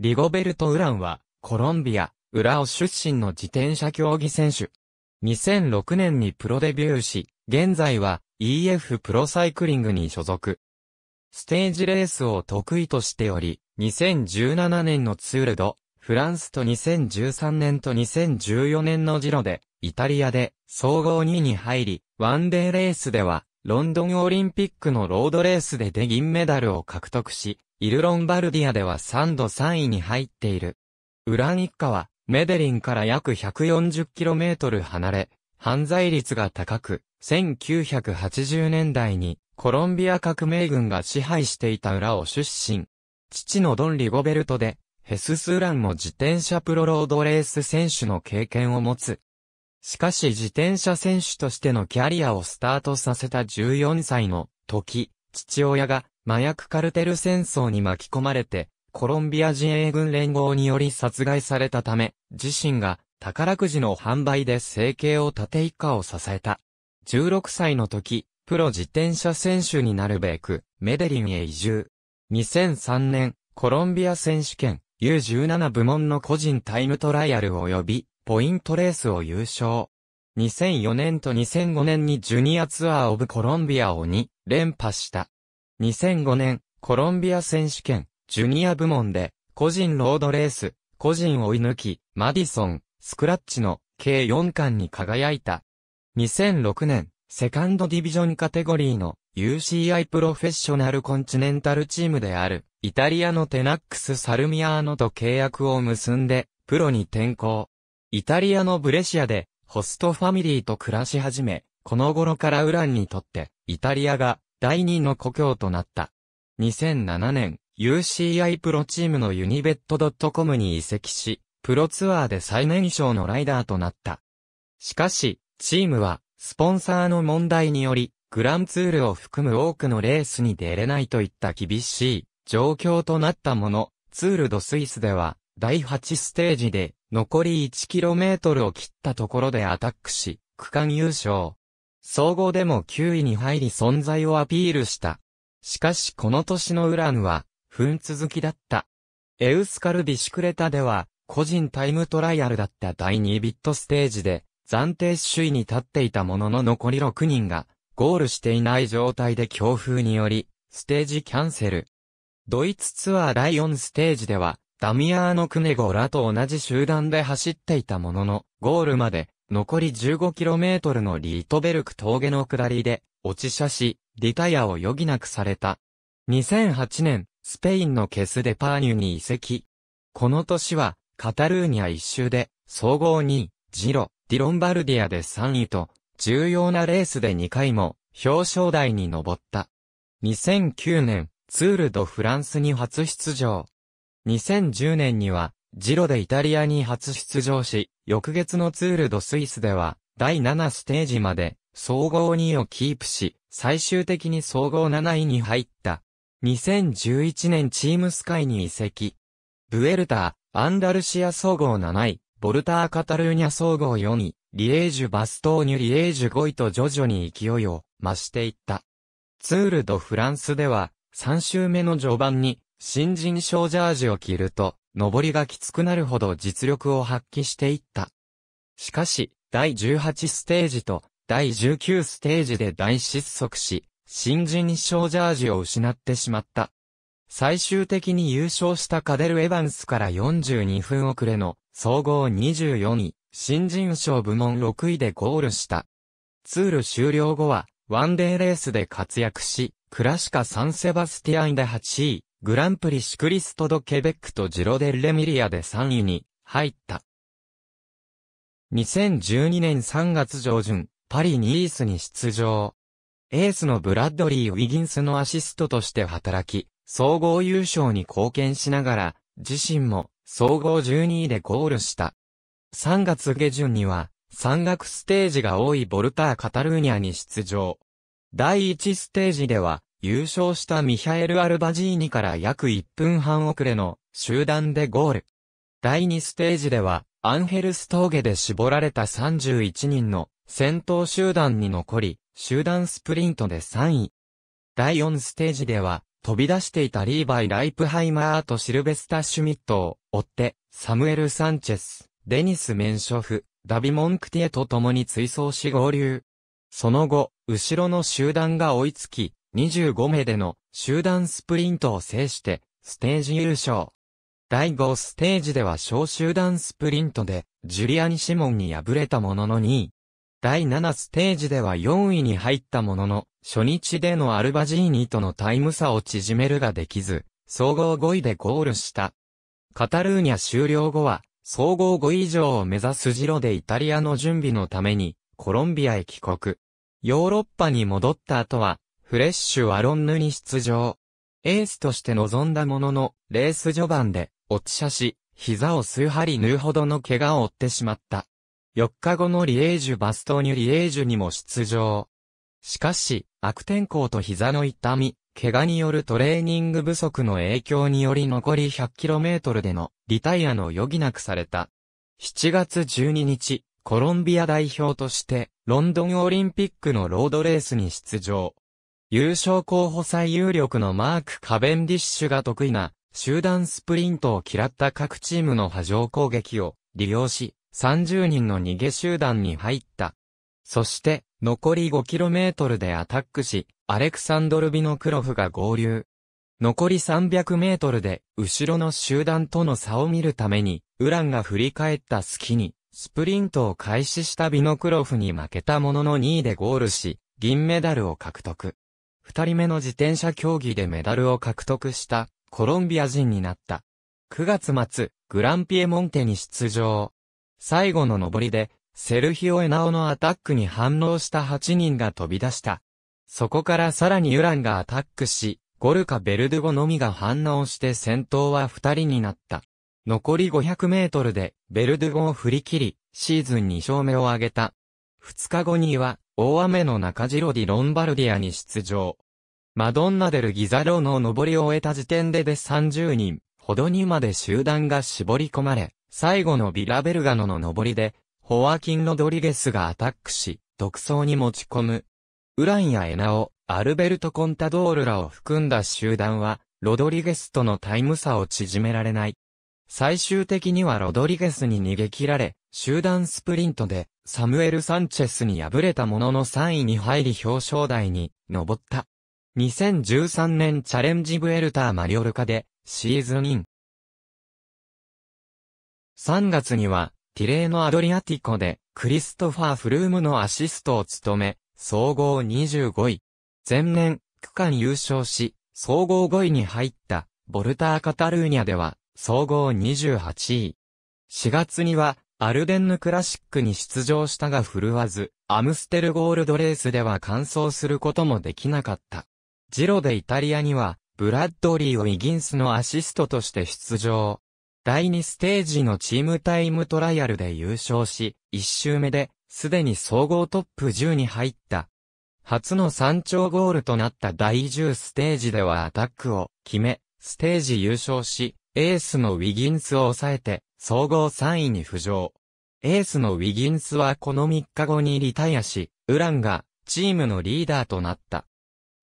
リゴベルト・ウランは、コロンビア、ウラオ出身の自転車競技選手。2006年にプロデビューし、現在は EF プロサイクリングに所属。ステージレースを得意としており、2017年のツールド、フランスと2013年と2014年のジロで、イタリアで総合2位に入り、ワンデーレースでは、ロンドンオリンピックのロードレースでで銀メダルを獲得し、イルロンバルディアでは3度3位に入っている。ウラン一家は、メデリンから約 140km 離れ、犯罪率が高く、1980年代にコロンビア革命軍が支配していた裏を出身。父のドン・リゴベルトで、ヘスス・ウランも自転車プロロードレース選手の経験を持つ。しかし自転車選手としてのキャリアをスタートさせた14歳の時、父親が麻薬カルテル戦争に巻き込まれて、コロンビア自衛軍連合により殺害されたため、自身が宝くじの販売で生計を立て以下を支えた。16歳の時、プロ自転車選手になるべく、メデリンへ移住。2003年、コロンビア選手権 U17 部門の個人タイムトライアル及び、ポイントレースを優勝。2004年と2005年にジュニアツアーオブコロンビアを2連覇した。2005年、コロンビア選手権、ジュニア部門で、個人ロードレース、個人追い抜き、マディソン、スクラッチの、計4冠に輝いた。2006年、セカンドディビジョンカテゴリーの UCI プロフェッショナルコンチネンタルチームである、イタリアのテナックス・サルミアーノと契約を結んで、プロに転向。イタリアのブレシアで、ホストファミリーと暮らし始め、この頃からウランにとって、イタリアが第2の故郷となった。2007年、UCI プロチームのユニベット .com に移籍し、プロツアーで最年少のライダーとなった。しかし、チームは、スポンサーの問題により、グランツールを含む多くのレースに出れないといった厳しい状況となったもの、ツールドスイスでは、第8ステージで、残り 1km を切ったところでアタックし、区間優勝。総合でも9位に入り存在をアピールした。しかしこの年のウランは、分続きだった。エウスカルビシクレタでは、個人タイムトライアルだった第2ビットステージで、暫定首位に立っていたものの残り6人が、ゴールしていない状態で強風により、ステージキャンセル。ドイツツアー第4ステージでは、ダミアーノ・クネゴラと同じ集団で走っていたものの、ゴールまで残り 15km のリートベルク峠の下りで、落ち車し、リタイアを余儀なくされた。2008年、スペインのケスデパーニュに移籍。この年は、カタルーニア一周で、総合2位、ジロ、ディロンバルディアで3位と、重要なレースで2回も、表彰台に上った。2009年、ツールドフランスに初出場。2010年には、ジロでイタリアに初出場し、翌月のツールドスイスでは、第7ステージまで、総合2位をキープし、最終的に総合7位に入った。2011年チームスカイに移籍。ブエルター、アンダルシア総合7位、ボルターカタルーニャ総合4位、リエージュバストーニュリエージュ5位と徐々に勢いを増していった。ツールドフランスでは、3周目の序盤に、新人賞ジャージを着ると、登りがきつくなるほど実力を発揮していった。しかし、第18ステージと第19ステージで大失速し、新人賞ジャージを失ってしまった。最終的に優勝したカデル・エヴァンスから42分遅れの総合24位、新人賞部門6位でゴールした。ツール終了後は、ワンデーレースで活躍し、クラシカ・サンセバスティアンで8位、グランプリシクリスト・ド・ケベックとジロデル・レミリアで3位に入った。2012年3月上旬、パリ・ニースに出場。エースのブラッドリー・ウィギンスのアシストとして働き、総合優勝に貢献しながら、自身も総合12位でゴールした。3月下旬には、山岳ステージが多いボルター・カタルーニャに出場。第1ステージでは、優勝したミハエル・アルバジーニから約1分半遅れの集団でゴール。第2ステージでは、アンヘルス峠で絞られた31人の戦闘集団に残り、集団スプリントで3位。第4ステージでは、飛び出していたリーバイ・ライプハイマーとシルベスタ・シュミットを追って、サムエル・サンチェス、デニス・メンショフ、ダビモンクティエと共に追走し合流。その後、後ろの集団が追いつき、25名での集団スプリントを制して、ステージ優勝。第5ステージでは小集団スプリントで、ジュリアニ・シモンに敗れたものの2位。第7ステージでは4位に入ったものの、初日でのアルバジーニとのタイム差を縮めるができず、総合5位でゴールした。カタルーニャ終了後は、総合5位以上を目指すジロでイタリアの準備のために、コロンビアへ帰国。ヨーロッパに戻った後は、フレッシュワロンヌに出場。エースとして臨んだものの、レース序盤で、落ち車し、膝を数針縫うほどの怪我を負ってしまった。4日後のリエージュバストーニュリエージュにも出場。しかし、悪天候と膝の痛み、怪我によるトレーニング不足の影響により残り 100km でのリタイアの余儀なくされた。7月12日、コロンビア代表として、ロンドンオリンピックのロードレースに出場。優勝候補最有力のマーク・カベンディッシュが得意な集団スプリントを嫌った各チームの波状攻撃を利用し30人の逃げ集団に入った。そして残り 5km でアタックしアレクサンドル・ビノクロフが合流。残り 300m で後ろの集団との差を見るためにウランが振り返った隙にスプリントを開始したビノクロフに負けたものの2位でゴールし銀メダルを獲得。二人目の自転車競技でメダルを獲得したコロンビア人になった。9月末、グランピエモンテに出場。最後の登りで、セルヒオ・エナオのアタックに反応した8人が飛び出した。そこからさらにユランがアタックし、ゴルカ・ベルドゥゴのみが反応して先頭は2人になった。残り500メートルで、ベルドゥゴを振り切り、シーズン2勝目を挙げた。2日後には、大雨の中ジロディ・ロンバルディアに出場。マドンナデル・ギザロの登りを終えた時点でで30人ほどにまで集団が絞り込まれ、最後のビラベルガノの上りで、ホワキン・ロドリゲスがアタックし、独走に持ち込む。ウランやエナオ、アルベルト・コンタドールらを含んだ集団は、ロドリゲスとのタイム差を縮められない。最終的にはロドリゲスに逃げ切られ、集団スプリントでサムエル・サンチェスに敗れたものの3位に入り表彰台に上った。2013年チャレンジブエルター・マリオルカでシーズンイン。3月にはティレーのアドリアティコでクリストファー・フルームのアシストを務め、総合25位。前年、区間優勝し、総合5位に入ったボルター・カタルーニャでは、総合28位。4月には、アルデンヌクラシックに出場したが振るわず、アムステルゴールドレースでは完走することもできなかった。ジロでイタリアには、ブラッドリーをイギンスのアシストとして出場。第2ステージのチームタイムトライアルで優勝し、1周目で、すでに総合トップ10に入った。初の山頂ゴールとなった第10ステージではアタックを決め、ステージ優勝し、エースのウィギンスを抑えて、総合3位に浮上。エースのウィギンスはこの3日後にリタイアし、ウランがチームのリーダーとなった。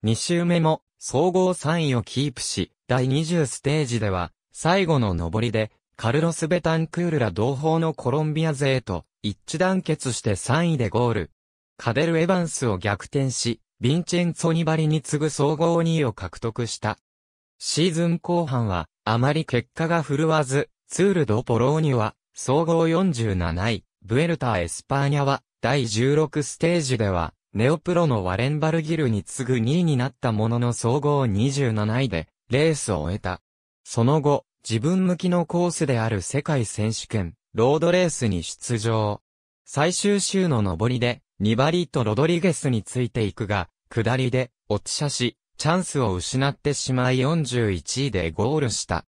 2周目も総合3位をキープし、第20ステージでは最後の上りでカルロス・ベタンクールら同胞のコロンビア勢と一致団結して3位でゴール。カデル・エヴァンスを逆転し、ヴィンチェンツォ・ニバリに次ぐ総合2位を獲得した。シーズン後半は、あまり結果が振るわず、ツール・ド・ポローニュは、総合47位、ブエルタ・ー・エスパーニャは、第16ステージでは、ネオプロのワレンバルギルに次ぐ2位になったものの総合27位で、レースを終えた。その後、自分向きのコースである世界選手権、ロードレースに出場。最終週の上りで、ニバリとロドリゲスについていくが、下りで、落ち車し、チャンスを失ってしまい41位でゴールした。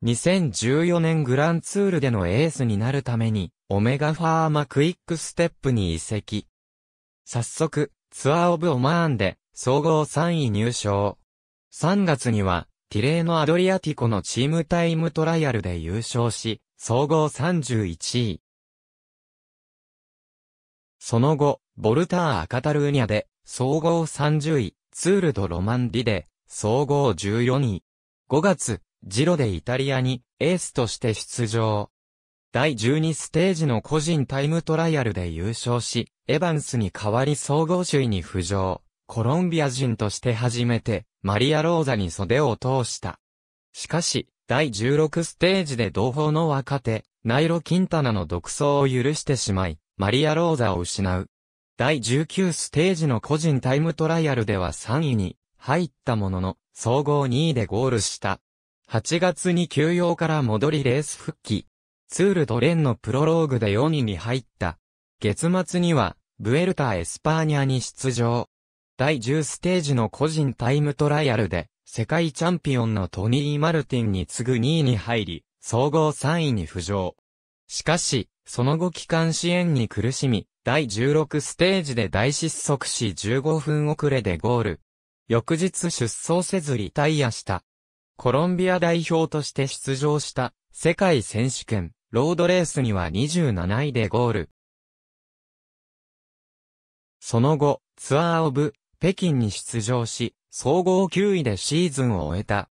2014年グランツールでのエースになるために、オメガファーマクイックステップに移籍。早速、ツアーオブオマーンで、総合3位入賞。3月には、ティレーのアドリアティコのチームタイムトライアルで優勝し、総合31位。その後、ボルター・アカタルーニャで、総合30位、ツールド・ロマンディで、総合14位。5月、ジロでイタリアにエースとして出場。第12ステージの個人タイムトライアルで優勝し、エヴァンスに代わり総合首位に浮上。コロンビア人として初めて、マリア・ローザに袖を通した。しかし、第16ステージで同胞の若手、ナイロ・キンタナの独走を許してしまい、マリア・ローザを失う。第19ステージの個人タイムトライアルでは3位に入ったものの、総合2位でゴールした8月に休養から戻りレース復帰。ツールドレンのプロローグで4位に入った。月末には、ブエルタ・エスパーニャに出場。第10ステージの個人タイムトライアルで、世界チャンピオンのトニー・マルティンに次ぐ2位に入り、総合3位に浮上。しかし、その後期間支援に苦しみ、第16ステージで大失速し15分遅れでゴール。翌日出走せずリタイアした。コロンビア代表として出場した世界選手権、ロードレースには27位でゴール。その後、ツアーオブ、北京に出場し、総合9位でシーズンを終えた。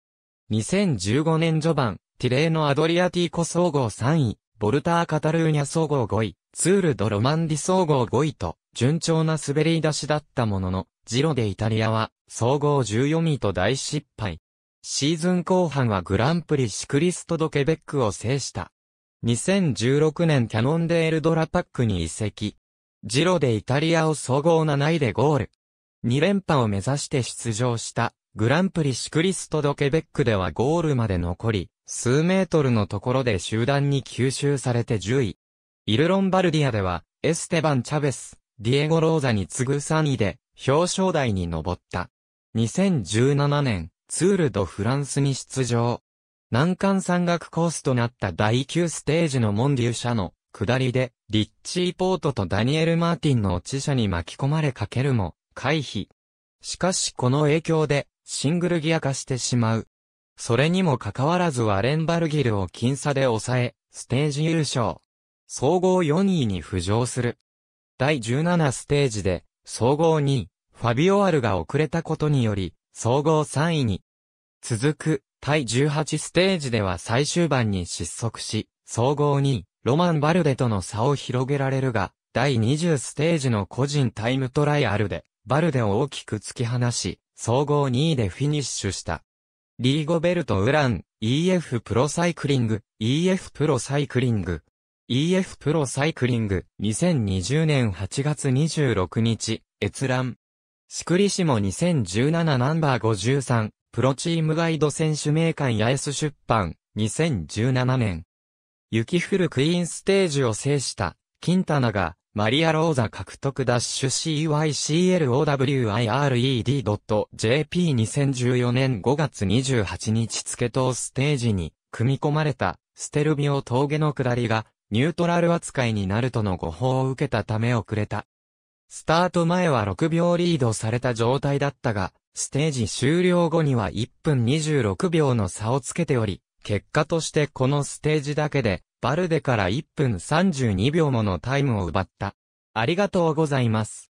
2015年序盤、ティレーのアドリアティコ総合3位、ボルターカタルーニャ総合5位、ツールドロマンディ総合5位と、順調な滑り出しだったものの、ジロでイタリアは、総合14位と大失敗。シーズン後半はグランプリシクリストドケベックを制した。2016年キャノンデールドラパックに移籍。ジロでイタリアを総合7位でゴール。2連覇を目指して出場したグランプリシクリストドケベックではゴールまで残り、数メートルのところで集団に吸収されて10位。イルロンバルディアでは、エステバン・チャベス、ディエゴ・ローザに次ぐ3位で、表彰台に上った。2017年、ツール・ド・フランスに出場。難関山岳コースとなった第9ステージのモンデュー社の下りで、リッチー・ポートとダニエル・マーティンの落ち車に巻き込まれかけるも、回避。しかしこの影響で、シングルギア化してしまう。それにもかかわらずワレンバルギルを僅差で抑え、ステージ優勝。総合4位に浮上する。第17ステージで、総合2位、ファビオアルが遅れたことにより、総合3位に。続く、第18ステージでは最終盤に失速し、総合2位、ロマン・バルデとの差を広げられるが、第20ステージの個人タイムトライアルで、バルデを大きく突き放し、総合2位でフィニッシュした。リーゴベルト・ウラン、EF プロサイクリング、EF プロサイクリング。EF プロサイクリング、2020年8月26日、閲覧。シクリシモ2017ナンバー53、プロチームガイド選手名館八重洲出版、2017年。雪降るクイーンステージを制した、金棚が、マリアローザ獲得ダッシュ c y c l o w i r e d j p 2 0 1 4年5月28日付当ステージに組み込まれたステルビオ峠の下りがニュートラル扱いになるとの誤報を受けたため遅れた。スタート前は6秒リードされた状態だったが、ステージ終了後には1分26秒の差をつけており、結果としてこのステージだけで、バルデから1分32秒ものタイムを奪った。ありがとうございます。